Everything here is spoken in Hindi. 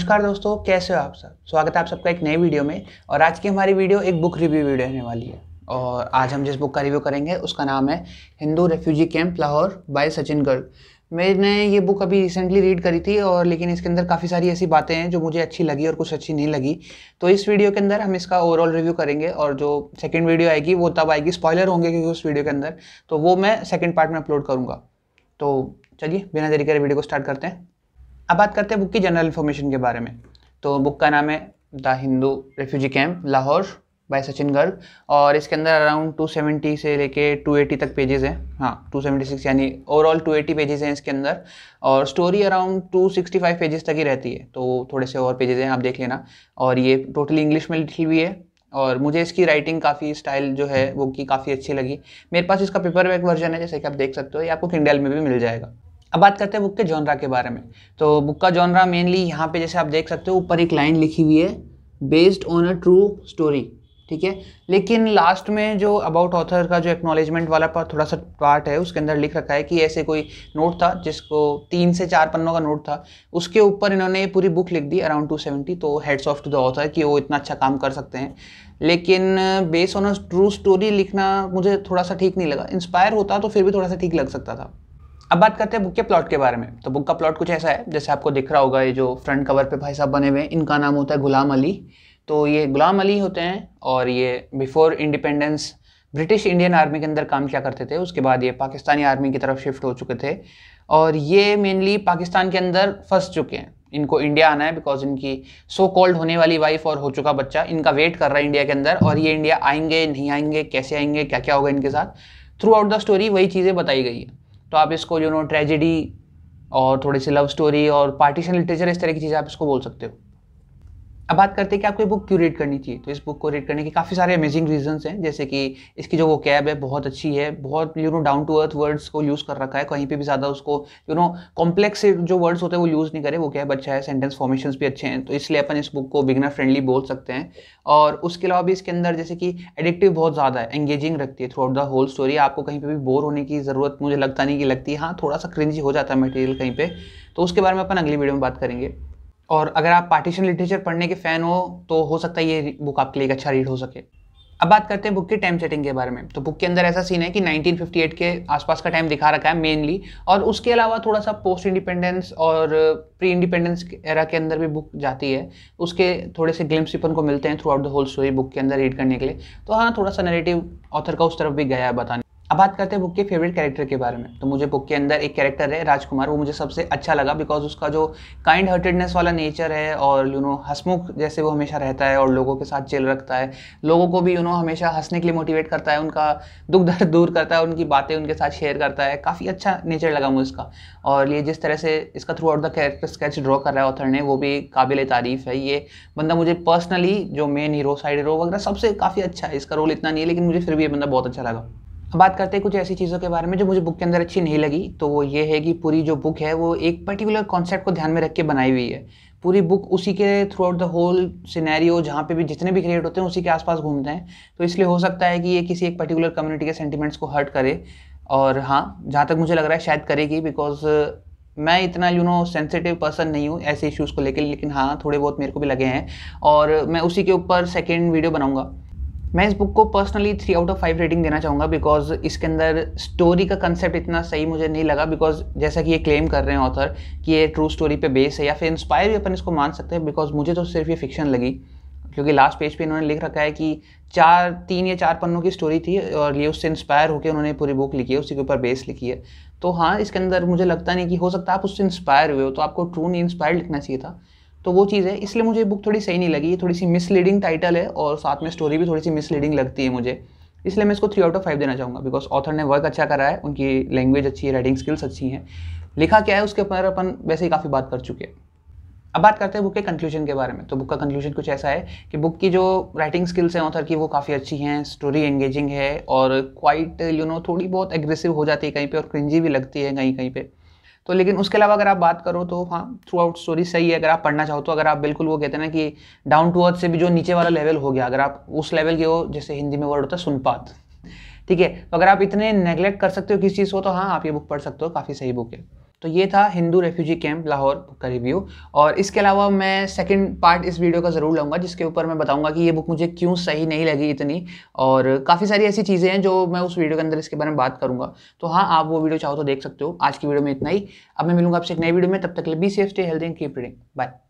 नमस्कार दोस्तों कैसे हो आप सब स्वागत है आप सबका एक नई वीडियो में और आज की हमारी वीडियो एक बुक रिव्यू वीडियो होने वाली है और आज हम जिस बुक का रिव्यू करेंगे उसका नाम है Hindu refugee camp Lahore by Sachin Garg मैंने ये बुक अभी रिसेंटली रीड करी थी और लेकिन इसके अंदर काफ़ी सारी ऐसी बातें हैं जो मुझे अच्छी लगी और कुछ अच्छी नहीं लगी तो इस वीडियो के अंदर हम इसका ओवरऑल रिव्यू करेंगे और जो सेकेंड वीडियो आएगी वो तब आएगी स्पॉयलर होंगे क्योंकि उस वीडियो के अंदर तो वो मैं सेकेंड पार्ट में अपलोड करूँगा तो चलिए बिना करे वीडियो को स्टार्ट करते हैं अब बात करते हैं बुक की जनरल इन्फॉर्मेशन के बारे में तो बुक का नाम है the Hindu refugee camp Lahore by Sachin Garg और इसके अंदर अराउंड 270 से लेके 280 तक पेजेस हैं हाँ 276 यानी ओवरऑल 280 पेजेस हैं इसके अंदर और स्टोरी अराउंड 265 पेजेस तक ही रहती है तो थोड़े से और पेजेस हैं आप देख लेना और ये टोटली इंग्लिश में लिखी हुई है और मुझे इसकी राइटिंग काफ़ी स्टाइल जो है वो की काफ़ी अच्छी लगी मेरे पास इसका पेपर वर्जन है जैसे कि आप देख सकते हो ये आपको किंडल में भी मिल जाएगा अब बात करते हैं बुक के जॉनरा के बारे में तो बुक का जॉनरा मेनली यहाँ पे जैसे आप देख सकते हो ऊपर एक लाइन लिखी हुई है based on a true story ठीक है लेकिन लास्ट में जो अबाउट ऑथर का जो एक्नॉलेजमेंट वाला पर थोड़ा सा पार्ट है उसके अंदर लिख रखा है कि ऐसे कोई नोट था जिसको तीन से चार पन्नों का नोट था उसके ऊपर इन्होंने पूरी बुक लिख दी अराउंड टू सेवेंटी तो heads of to the author कि वो इतना अच्छा काम कर सकते हैं लेकिन base on a true story लिखना मुझे थोड़ा सा ठीक नहीं लगा इंस्पायर होता तो फिर भी थोड़ा सा ठीक लग सकता था अब बात करते हैं बुक के प्लॉट के बारे में तो बुक का प्लॉट कुछ ऐसा है जैसे आपको दिख रहा होगा ये जो फ्रंट कवर पे भाई साहब बने हुए हैं इनका नाम होता है गुलाम अली तो ये गुलाम अली होते हैं और ये before independence British Indian army के अंदर काम क्या करते थे उसके बाद ये पाकिस्तानी आर्मी की तरफ शिफ्ट हो चुके थे और ये मेनली पाकिस्तान के अंदर फंस चुके हैं इनको इंडिया आना है बिकॉज इनकी सो so कॉल्ड होने वाली वाइफ और हो चुका बच्चा इनका वेट कर रहा है इंडिया के अंदर और ये इंडिया आएंगे नहीं आएंगे कैसे आएंगे क्या क्या होगा इनके साथ थ्रू आउट द स्टोरी वही चीज़ें बताई गई है तो आप इसको यू नो ट्रेजिडी और थोड़ी सी लव स्टोरी और पार्टीशन लिटरेचर इस तरह की चीज़ें आप इसको बोल सकते हो अब बात करते हैं कि आपको ये बुक क्यों रीड करनी चाहिए तो इस बुक को रीड करने के काफ़ी सारे अमेजिंग रीजंस हैं जैसे कि इसकी जो वो कैब है बहुत अच्छी है बहुत you know down to earth words को यूज़ कर रखा है कहीं पे भी ज़्यादा उसको यू नो कॉम्प्लेक्स जो वर्ड्स होते हैं वो यूज़ नहीं करे वो कैब अच्छा है सेंटेंस फॉर्मेशन भी अच्छे हैं तो इसलिए अपन इस बुक को बिगनर फ्रेंडली बोल सकते हैं और उसके अलावा भी इसके अंदर जैसे कि एडिक्टिव बहुत ज़्यादा है एंगेजिंग रखती है throughout the whole story आपको कहीं पर भी बोर होने की ज़रूरत मुझे लगता नहीं कि लगती हाँ थोड़ा सा क्रिंजी हो जाता है मटेरियल कहीं पर तो उसके बारे में अपन अगली वीडियो में बात करेंगे और अगर आप पार्टीशन लिटरेचर पढ़ने के फ़ैन हो तो हो सकता है ये बुक आपके लिए एक अच्छा रीड हो सके अब बात करते हैं बुक के टाइम सेटिंग के बारे में तो बुक के अंदर ऐसा सीन है कि 1958 के आसपास का टाइम दिखा रखा है मेनली और उसके अलावा थोड़ा सा पोस्ट इंडिपेंडेंस और प्री इंडिपेंडेंस एरा के अंदर भी बुक जाती है उसके थोड़े से ग्लिम्स अपन को मिलते हैं throughout the whole story book के अंदर रीड करने के लिए तो हाँ थोड़ा सा नेरेटिव ऑथर का उस तरफ भी गया है बताने अब बात करते हैं बुक के फेवरेट कैरेक्टर के बारे में तो मुझे बुक के अंदर एक कैरेक्टर है राजकुमार वो मुझे सबसे अच्छा लगा बिकॉज उसका जो काइंड हार्टेडनेस वाला नेचर है और यू नो हंसमुख जैसे वो हमेशा रहता है और लोगों के साथ चिल रखता है लोगों को भी यू नो हमेशा हंसने के लिए मोटिवेट करता है उनका दुख दर्द दूर करता है उनकी बातें उनके साथ शेयर करता है काफ़ी अच्छा नेचर लगा मुझे इसका और ये जिस तरह से इसका throughout the character sketch draw कर रहा है ऑथर ने वो भी काबिल तारीफ है ये बंदा मुझे पर्सनली जो मेन हीरो साइड हीरो वगैरह सबसे काफ़ी अच्छा है इसका रोल इतना नहीं है लेकिन मुझे फिर भी ये बंदा बहुत अच्छा लगा बात करते हैं कुछ ऐसी चीज़ों के बारे में जो मुझे बुक के अंदर अच्छी नहीं लगी तो वो ये है कि पूरी जो बुक है वो एक पर्टिकुलर कॉन्सेप्ट को ध्यान में रख के बनाई हुई है पूरी बुक उसी के throughout the whole scenario जहाँ पे भी जितने भी क्रिएट होते हैं उसी के आसपास घूमते हैं तो इसलिए हो सकता है कि ये किसी एक पर्टिकुलर कम्युनिटी के सेंटिमेंट्स को हर्ट करे और हाँ जहाँ तक मुझे लग रहा है शायद करेगी बिकॉज मैं इतना यू नो सेंसिटिव पर्सन नहीं हूँ ऐसे इश्यूज़ को लेकर लेकिन हाँ थोड़े बहुत मेरे को भी लगे हैं और मैं उसी के ऊपर सेकेंड वीडियो बनाऊँगा मैं इस बुक को personally three out of five rating देना चाहूँगा बिकॉज इसके अंदर स्टोरी का कंसेप्ट इतना सही मुझे नहीं लगा बिकॉज जैसा कि ये क्लेम कर रहे हैं ऑथर कि ये ट्रू स्टोरी पे बेस है या फिर इंस्पायर भी अपन इसको मान सकते हैं बिकॉज मुझे तो सिर्फ ये फिक्शन लगी क्योंकि लास्ट पेज पे इन्होंने लिख रखा है कि चार तीन या चार पन्नों की स्टोरी थी और ये उससे इंस्पायर होकर उन्होंने पूरी बुक लिखी है उसी के ऊपर बेस लिखी है तो हाँ इसके अंदर मुझे लगता नहीं कि हो सकता आप उससे इंस्पायर हुए हो तो आपको ट्रू नहीं इंस्पायर लिखना चाहिए था तो वो चीज़ है इसलिए मुझे बुक थोड़ी सही नहीं लगी ये थोड़ी सी मिसलीडिंग टाइटल है और साथ में स्टोरी भी थोड़ी सी मिसलीडिंग लगती है मुझे इसलिए मैं इसको थ्री आउट ऑफ फाइव देना चाहूँगा बिकॉज ऑथर ने वर्क अच्छा करा है उनकी लैंग्वेज अच्छी है राइटिंग स्किल्स अच्छी हैं लिखा क्या है उसके ऊपर अपन वैसे ही काफ़ी बात कर चुके हैं अब बात करते हैं बुक के कंक्लूजन के बारे में तो बुक का कंक्लूजन कुछ ऐसा है कि बुक की जो राइटिंग स्किल्स हैं ऑथर की वो काफ़ी अच्छी हैं स्टोरी एंगेजिंग है और क्वाइट यू नो थोड़ी बहुत एग्रेसिव हो जाती है कहीं पे और क्रिंजी भी लगती है कहीं कहीं पर तो लेकिन उसके अलावा अगर आप बात करो तो हाँ थ्रू आउट स्टोरी सही है अगर आप पढ़ना चाहो तो अगर आप बिल्कुल वो कहते हैं ना कि डाउन टू अर्थ से भी जो नीचे वाला लेवल हो गया अगर आप उस लेवल के हो जैसे हिंदी में वर्ड होता है सुनपात ठीक है तो अगर आप इतने नेग्लेक्ट कर सकते हो किसी चीज़ को तो हाँ आप ये बुक पढ़ सकते हो काफ़ी सही बुक है तो ये था हिंदू रेफ्यूजी कैंप लाहौर का रिव्यू और इसके अलावा मैं सेकंड पार्ट इस वीडियो का ज़रूर लाऊंगा जिसके ऊपर मैं बताऊंगा कि ये बुक मुझे क्यों सही नहीं लगी इतनी और काफ़ी सारी ऐसी चीज़ें हैं जो मैं उस वीडियो के अंदर इसके बारे में बात करूंगा तो हाँ आप वो वीडियो चाहो तो देख सकते हो आज की वीडियो में इतना ही अब मैं मिलूंगा आपसे एक नई वीडियो में तब तक लिए be safe stay and keep reading bye